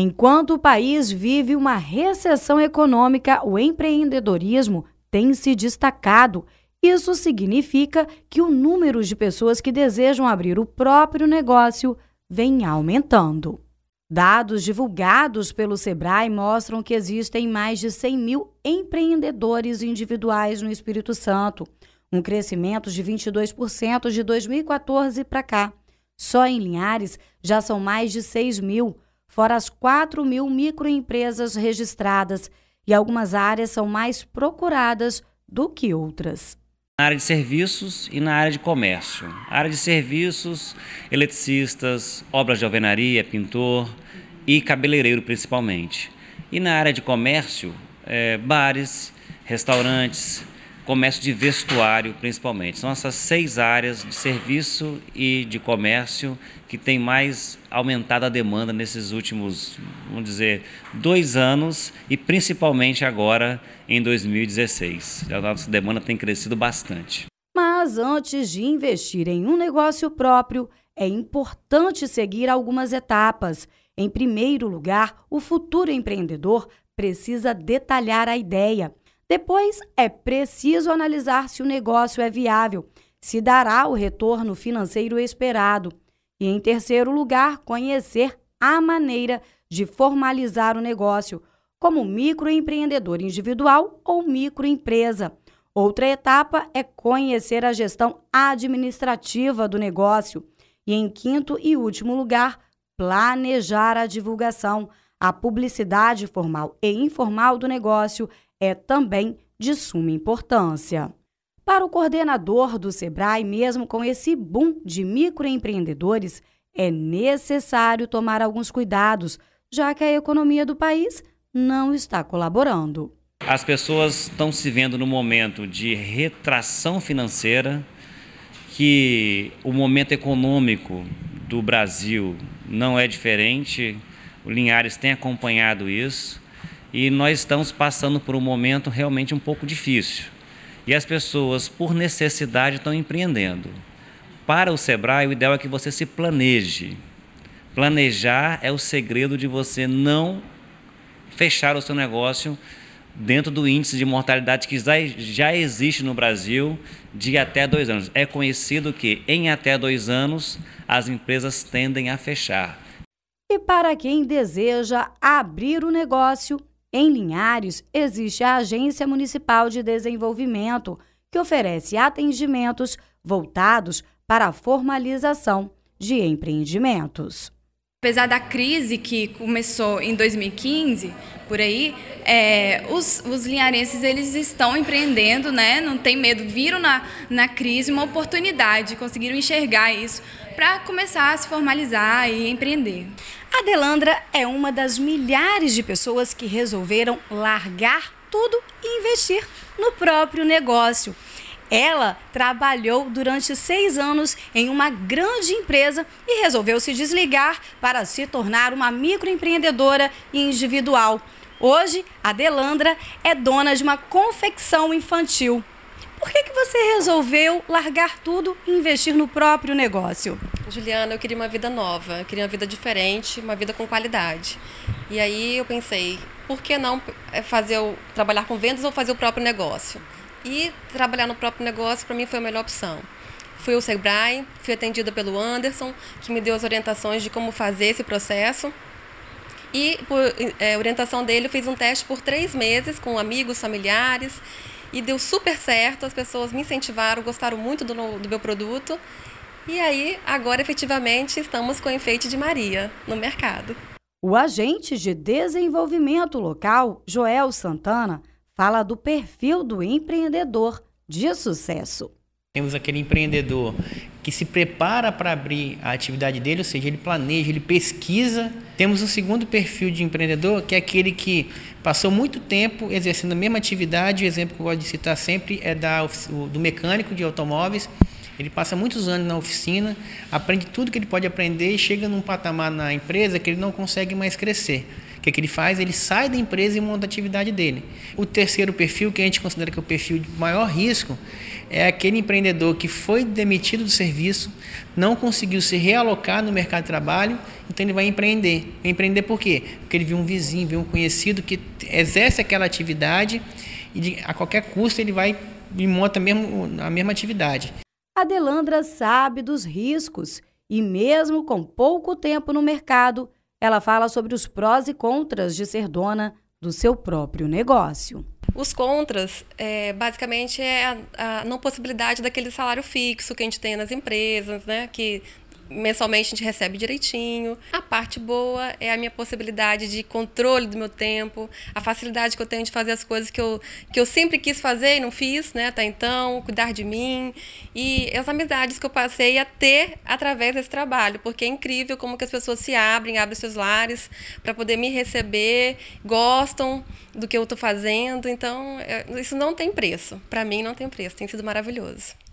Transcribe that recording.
Enquanto o país vive uma recessão econômica, o empreendedorismo tem se destacado. Isso significa que o número de pessoas que desejam abrir o próprio negócio vem aumentando. Dados divulgados pelo Sebrae mostram que existem mais de 100 mil empreendedores individuais no Espírito Santo, um crescimento de 22% de 2014 para cá. Só em Linhares já são mais de 6 mil fora as 4 mil microempresas registradas, e algumas áreas são mais procuradas do que outras. Na área de serviços e na área de comércio. A área de serviços, eletricistas, obras de alvenaria, pintor e cabeleireiro principalmente. E na área de comércio, é, bares, restaurantes, comércio de vestuário, principalmente. São essas seis áreas de serviço e de comércio que tem mais aumentado a demanda nesses últimos, vamos dizer, dois anos e principalmente agora em 2016. A nossa demanda tem crescido bastante. Mas antes de investir em um negócio próprio, é importante seguir algumas etapas. Em primeiro lugar, o futuro empreendedor precisa detalhar a ideia depois, é preciso analisar se o negócio é viável, se dará o retorno financeiro esperado. E, em terceiro lugar, conhecer a maneira de formalizar o negócio, como microempreendedor individual ou microempresa. Outra etapa é conhecer a gestão administrativa do negócio. E, em quinto e último lugar, planejar a divulgação, a publicidade formal e informal do negócio é também de suma importância. Para o coordenador do Sebrae, mesmo com esse boom de microempreendedores, é necessário tomar alguns cuidados, já que a economia do país não está colaborando. As pessoas estão se vendo no momento de retração financeira, que o momento econômico do Brasil não é diferente. O Linhares tem acompanhado isso e nós estamos passando por um momento realmente um pouco difícil. E as pessoas, por necessidade, estão empreendendo. Para o Sebrae, o ideal é que você se planeje. Planejar é o segredo de você não fechar o seu negócio dentro do índice de mortalidade que já existe no Brasil de até dois anos. É conhecido que em até dois anos as empresas tendem a fechar. E para quem deseja abrir o negócio, em Linhares, existe a Agência Municipal de Desenvolvimento, que oferece atendimentos voltados para a formalização de empreendimentos. Apesar da crise que começou em 2015, por aí, é, os, os linharenses eles estão empreendendo, né? não tem medo, viram na, na crise uma oportunidade, conseguiram enxergar isso para começar a se formalizar e empreender. Adelandra é uma das milhares de pessoas que resolveram largar tudo e investir no próprio negócio. Ela trabalhou durante seis anos em uma grande empresa e resolveu se desligar para se tornar uma microempreendedora individual. Hoje, a Delandra é dona de uma confecção infantil. Por que, que você resolveu largar tudo e investir no próprio negócio? Juliana, eu queria uma vida nova, eu queria uma vida diferente, uma vida com qualidade. E aí eu pensei, por que não é, fazer o, trabalhar com vendas ou fazer o próprio negócio? E trabalhar no próprio negócio, para mim, foi a melhor opção. Fui ao Sebrae, fui atendida pelo Anderson, que me deu as orientações de como fazer esse processo. E, por é, orientação dele, eu fiz um teste por três meses com amigos, familiares, e deu super certo. As pessoas me incentivaram, gostaram muito do, do meu produto. E aí, agora efetivamente, estamos com o enfeite de Maria no mercado. O agente de desenvolvimento local, Joel Santana, fala do perfil do empreendedor de sucesso. Temos aquele empreendedor que se prepara para abrir a atividade dele, ou seja, ele planeja, ele pesquisa. Temos um segundo perfil de empreendedor, que é aquele que passou muito tempo exercendo a mesma atividade. O exemplo que eu gosto de citar sempre é da, do mecânico de automóveis. Ele passa muitos anos na oficina, aprende tudo que ele pode aprender e chega num patamar na empresa que ele não consegue mais crescer que, que ele faz? Ele sai da empresa e monta a atividade dele. O terceiro perfil, que a gente considera que é o perfil de maior risco, é aquele empreendedor que foi demitido do serviço, não conseguiu se realocar no mercado de trabalho, então ele vai empreender. Empreender por quê? Porque ele viu um vizinho, viu um conhecido que exerce aquela atividade e de, a qualquer custo ele vai e monta mesmo, a mesma atividade. A Delandra sabe dos riscos e, mesmo com pouco tempo no mercado, ela fala sobre os prós e contras de ser dona do seu próprio negócio. Os contras, é, basicamente, é a, a, não possibilidade daquele salário fixo que a gente tem nas empresas, né? Que mensalmente a gente recebe direitinho. A parte boa é a minha possibilidade de controle do meu tempo, a facilidade que eu tenho de fazer as coisas que eu, que eu sempre quis fazer e não fiz, né, até então, cuidar de mim e as amizades que eu passei a ter através desse trabalho, porque é incrível como que as pessoas se abrem, abrem seus lares para poder me receber, gostam do que eu estou fazendo, então é, isso não tem preço. Para mim não tem preço, tem sido maravilhoso.